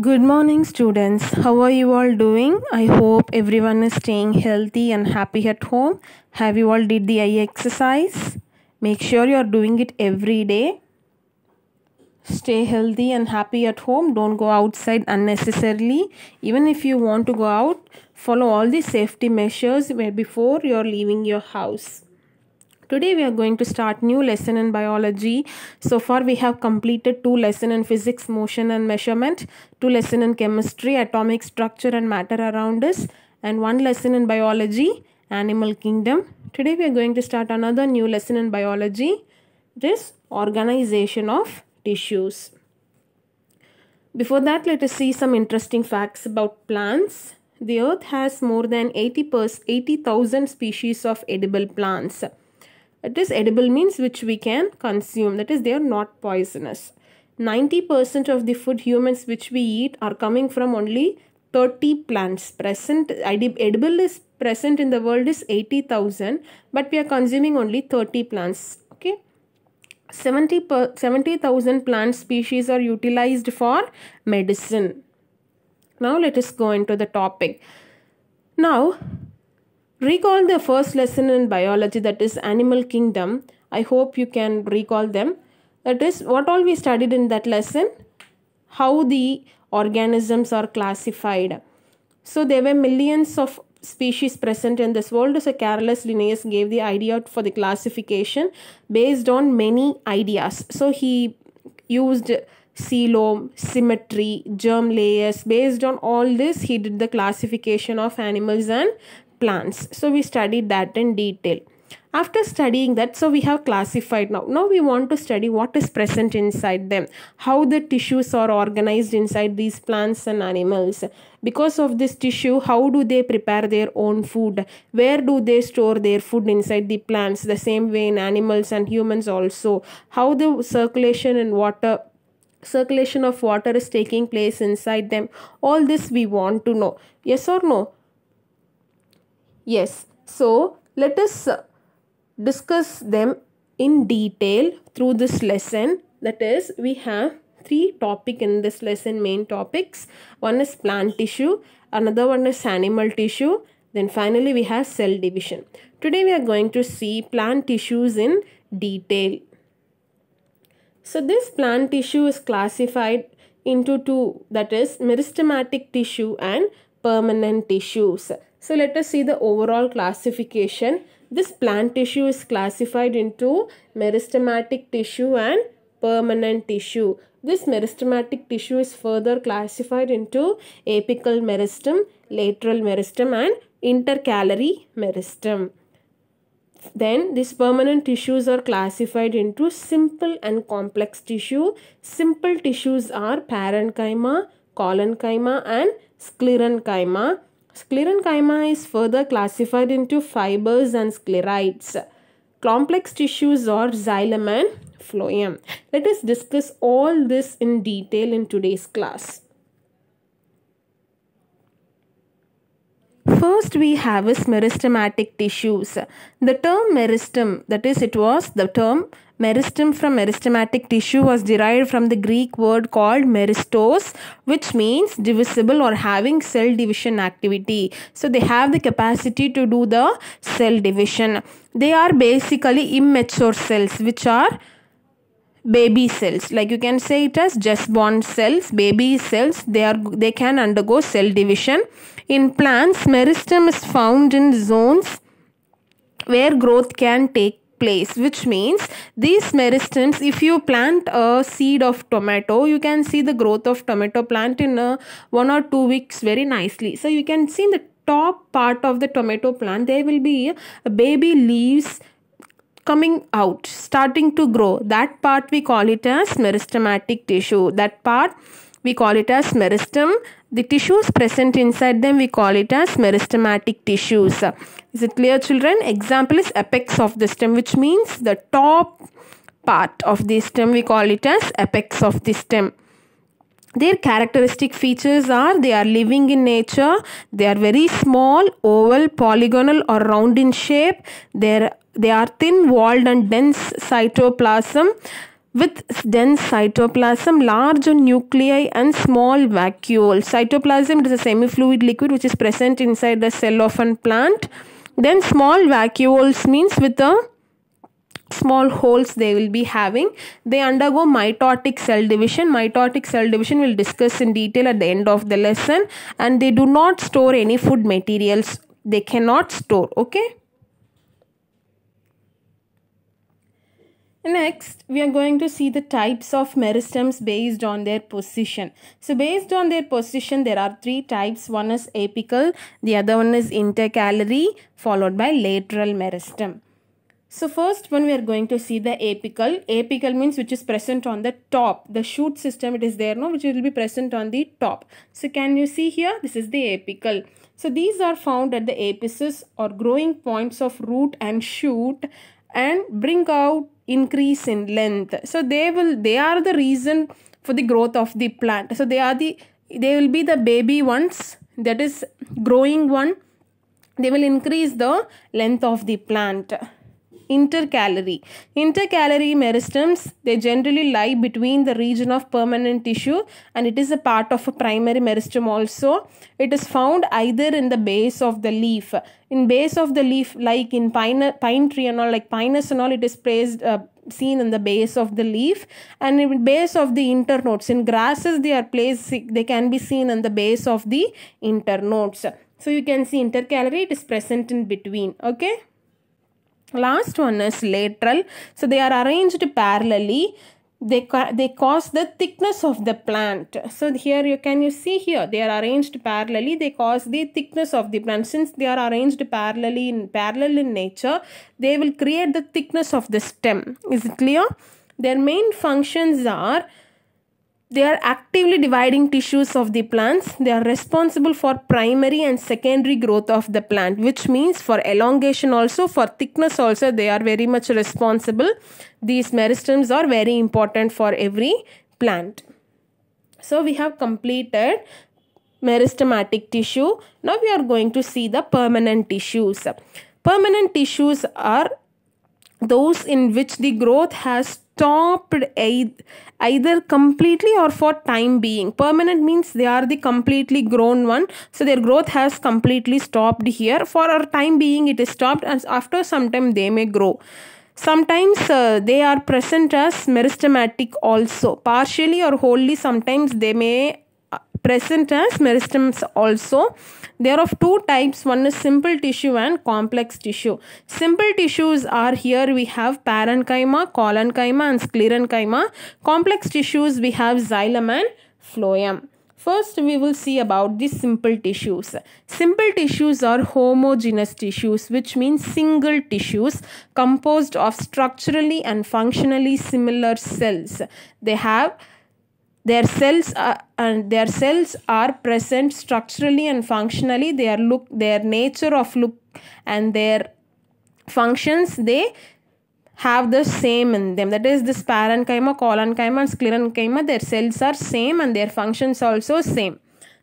Good morning, students. How are you all doing? I hope everyone is staying healthy and happy at home. Have you all did the eye exercise? Make sure you are doing it every day. Stay healthy and happy at home. Don't go outside unnecessarily. Even if you want to go out, follow all the safety measures before you are leaving your house today we are going to start new lesson in biology so far we have completed two lesson in physics motion and measurement two lesson in chemistry atomic structure and matter around us and one lesson in biology animal kingdom today we are going to start another new lesson in biology this organization of tissues before that let us see some interesting facts about plants the earth has more than 80,000 species of edible plants. It is edible means which we can consume. That is, they are not poisonous. 90% of the food humans which we eat are coming from only 30 plants present edible is present in the world is 80000 but we are consuming only 30 plants okay 70 70000 plant species are utilized for medicine now let us go into the topic now Recall the first lesson in biology that is animal kingdom. I hope you can recall them. That is what all we studied in that lesson. How the organisms are classified. So there were millions of species present in this world. So Carolus Linnaeus gave the idea for the classification based on many ideas. So he used coelom, symmetry, germ layers. Based on all this, he did the classification of animals and plants. So we studied that in detail. After studying that, so we have classified now. Now we want to study what is present inside them, how the tissues are organized inside these plants and animals. Because of this tissue, how do they prepare their own food? Where do they store their food inside the plants? The same way in animals and humans also. How the circulation and water circulation of water is taking place inside them all this we want to know yes or no Yes, so let us discuss them in detail through this lesson. That is, we have three topic in this lesson, main topics. One is plant tissue, another one is animal tissue, then finally we have cell division. Today we are going to see plant tissues in detail. So this plant tissue is classified into two that is meristematic tissue and permanent tissues. So let us see the overall classification. This plant tissue is classified into meristematic tissue and permanent tissue. This meristematic tissue is further classified into apical meristem, lateral meristem and intercalary meristem. Then these permanent tissues are classified into simple and complex tissue. Simple tissues are parenchyma, collenchyma and sclerenchyma Sclerenchyma is further classified into fibers and sclerites, complex tissues or xylem and phloem. Let us discuss all this in detail in today's class. First, we have is meristematic tissues. The term meristem, that is, it was the term Meristem from meristematic tissue was derived from the Greek word called meristos, which means divisible or having cell division activity. So they have the capacity to do the cell division. They are basically immature cells, which are baby cells like you can say it as just born cells baby cells they are they can undergo cell division in plants meristem is found in zones where growth can take place which means these meristems. if you plant a seed of tomato you can see the growth of tomato plant in a one or two weeks very nicely so you can see in the top part of the tomato plant there will be baby leaves coming out starting to grow that part we call it as meristematic tissue that part we call it as meristem the tissues present inside them we call it as meristematic tissues. Is it clear children? Example is apex of the stem which means the top part of the stem we call it as apex of the stem. Their characteristic features are they are living in nature, they are very small, oval, polygonal or round in shape, they are, they are thin walled and dense cytoplasm with dense cytoplasm, large nuclei and small vacuole. Cytoplasm is a semi-fluid liquid which is present inside the cell of an plant. Then small vacuoles means with a small holes they will be having. They undergo mitotic cell division. Mitotic cell division we'll discuss in detail at the end of the lesson. And they do not store any food materials. They cannot store. Okay. Next, we are going to see the types of meristems based on their position. So based on their position, there are three types. One is apical, the other one is intercalary, followed by lateral meristem. So first one we are going to see the apical. Apical means which is present on the top. The shoot system it is there now which will be present on the top. So can you see here? This is the apical. So these are found at the apices or growing points of root and shoot and bring out increase in length so they will they are the reason for the growth of the plant so they are the they will be the baby ones that is growing one they will increase the length of the plant intercalary. Intercalary meristems, they generally lie between the region of permanent tissue and it is a part of a primary meristem also. It is found either in the base of the leaf. In base of the leaf, like in pine, pine tree and all, like pinus and all, it is placed uh, seen in the base of the leaf and in base of the internodes in grasses they are placed they can be seen in the base of the internodes so you can see intercalary it is present in between okay Last one is lateral. So they are arranged parallelly. They, they cause the thickness of the plant. So here you can you see here they are arranged parallelly. They cause the thickness of the plant. Since they are arranged parallelly in parallel in nature, they will create the thickness of the stem. Is it clear? Their main functions are they are actively dividing tissues of the plants. They are responsible for primary and secondary growth of the plant, which means for elongation also, for thickness also, they are very much responsible. These meristems are very important for every plant. So we have completed meristematic tissue. Now we are going to see the permanent tissues. Permanent tissues are those in which the growth has stopped either completely or for time being permanent means they are the completely grown one so their growth has completely stopped here for our time being it is stopped and after some time they may grow sometimes uh, they are present as meristematic also partially or wholly sometimes they may present as meristems also. There are of two types. One is simple tissue and complex tissue. Simple tissues are here we have parenchyma, collenchyma and sclerenchyma. Complex tissues we have xylem and phloem. First, we will see about the simple tissues. Simple tissues are homogeneous tissues, which means single tissues composed of structurally and functionally similar cells. They have their cells are and their cells are present structurally and functionally their look their nature of look and their functions they have the same in them that is this parenchyma collenchyma and sclerenchyma their cells are same and their functions also same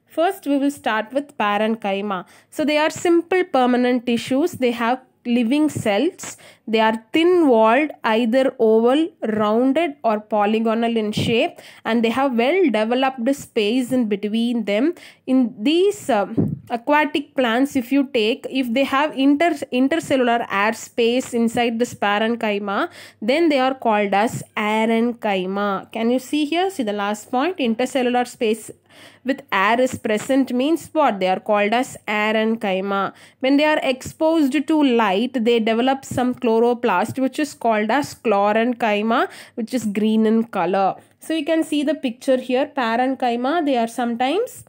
first we will start with parenchyma so they are simple permanent tissues they have living cells. They are thin walled, either oval, rounded, or polygonal in shape, and they have well developed space in between them. In these uh, aquatic plants if you take if they have inter intercellular air space inside the parenchyma then they are called as parenchyma. can you see here see the last point intercellular space with air is present means what they are called as parenchyma. when they are exposed to light they develop some chloroplast which is called as chlorenchyma which is green in color so you can see the picture here parenchyma they are sometimes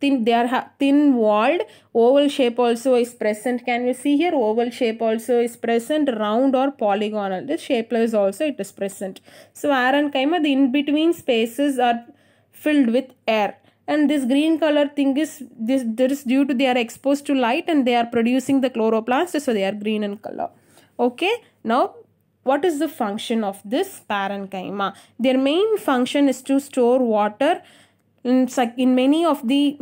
thin they are thin walled oval shape also is present can you see here oval shape also is present round or polygonal this shapeless also it is present so parenchyma the in between spaces are filled with air and this green color thing is this there is due to they are exposed to light and they are producing the chloroplasts so they are green in color okay now what is the function of this parenchyma their main function is to store water in, in many of the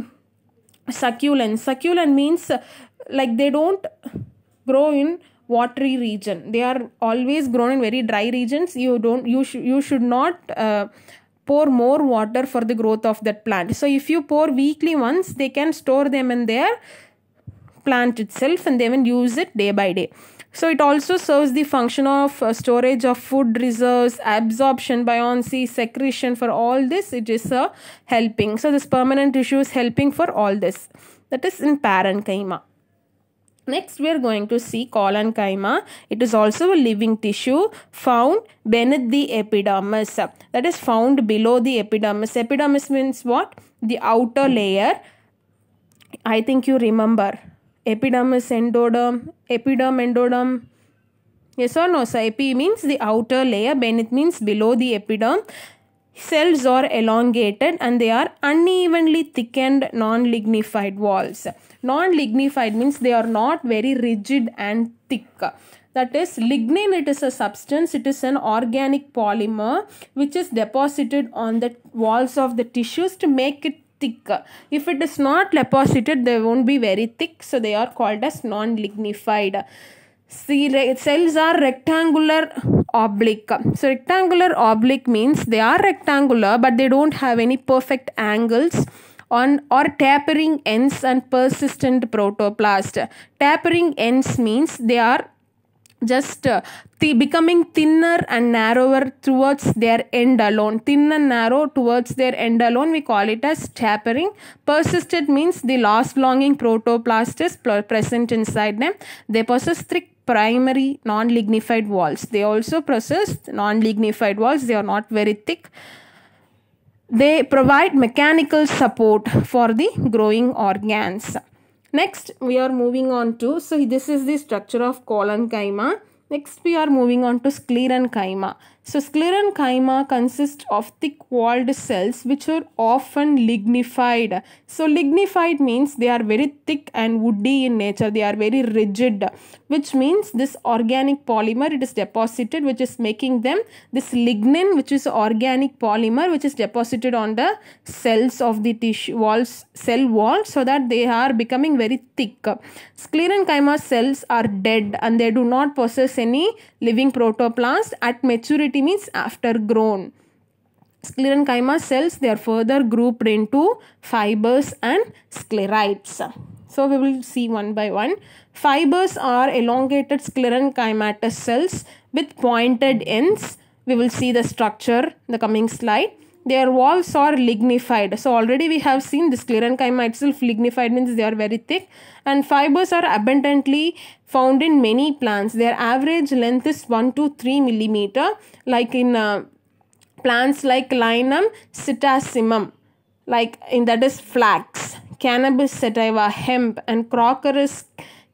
succulents succulent means uh, like they don't grow in watery region they are always grown in very dry regions you don't you, sh- you should not uh, pour more water for the growth of that plant so if you pour weekly once they can store them in their plant itself and they will use it day by day so it also serves the function of uh, storage of food reserves, absorption, buoyancy, secretion for all this. It is a uh, helping. So this permanent tissue is helping for all this. That is in parenchyma. Next, we are going to see coloncyma. It is also a living tissue found beneath the epidermis. That is found below the epidermis. Epidermis means what? The outer layer. I think you remember epidermis endoderm. Epiderm, endoderm. Yes or no? So, epi means the outer layer. Beneath means below the epiderm. Cells are elongated and they are unevenly thickened non-lignified walls. Non-lignified means they are not very rigid and thick that is lignin it is a substance it is an organic polymer which is deposited on the walls of the tissues to make it thicker. If it is not deposited, they won't be very thick. So they are called as non-lignified. See, cells are rectangular oblique. So rectangular oblique means they are rectangular but they don't have any perfect angles on or tapering ends and persistent protoplast. Tapering ends means they are just uh, th- becoming thinner and narrower towards their end alone thin and narrow towards their end alone we call it as tapering persisted means the last longing protoplast is present inside them they possess thick primary non-lignified walls they also possess non-lignified walls they are not very thick they provide mechanical support for the growing organs Next, we are moving on to, so this is the structure of chyma. Next, we are moving on to sclerenchyma. So, sclerenchyma consists of thick-walled cells which are often lignified. So, lignified means they are very thick and woody in nature. They are very rigid, which means this organic polymer it is deposited, which is making them this lignin, which is organic polymer, which is deposited on the cells of the tissue walls, cell wall, so that they are becoming very thick. Sclerenchyma cells are dead and they do not possess any living protoplast at maturity means after grown. Sclerenchyma cells they are further grouped into fibers and sclerites. So we will see one by one. Fibers are elongated sclerenchymatous cells with pointed ends. We will see the structure in the coming slide their walls are lignified. So already we have seen this sclerenchyma itself lignified means they are very thick and fibers are abundantly found in many plants. Their average length is 1 to 3 millimeter like in uh, plants like Linum citacimum like in that is flax, cannabis sativa, hemp and Crocerus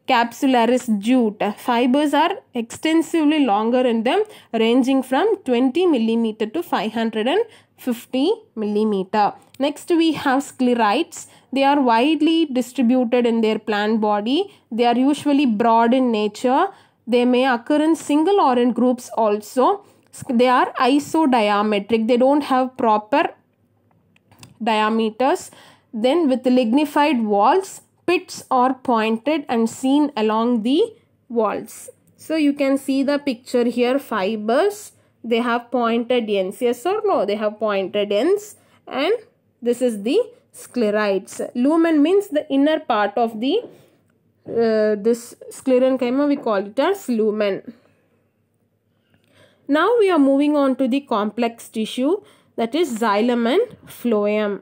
capsularis jute. Fibers are extensively longer in them ranging from 20 millimeter to 550 millimeter. Next we have sclerites. They are widely distributed in their plant body. They are usually broad in nature. They may occur in single or in groups also. They are isodiametric. They don't have proper diameters. Then with lignified walls pits are pointed and seen along the walls. So you can see the picture here fibers they have pointed ends yes or no they have pointed ends and this is the sclerites. Lumen means the inner part of the uh, this sclerenchyma we call it as lumen. Now we are moving on to the complex tissue that is xylem and phloem.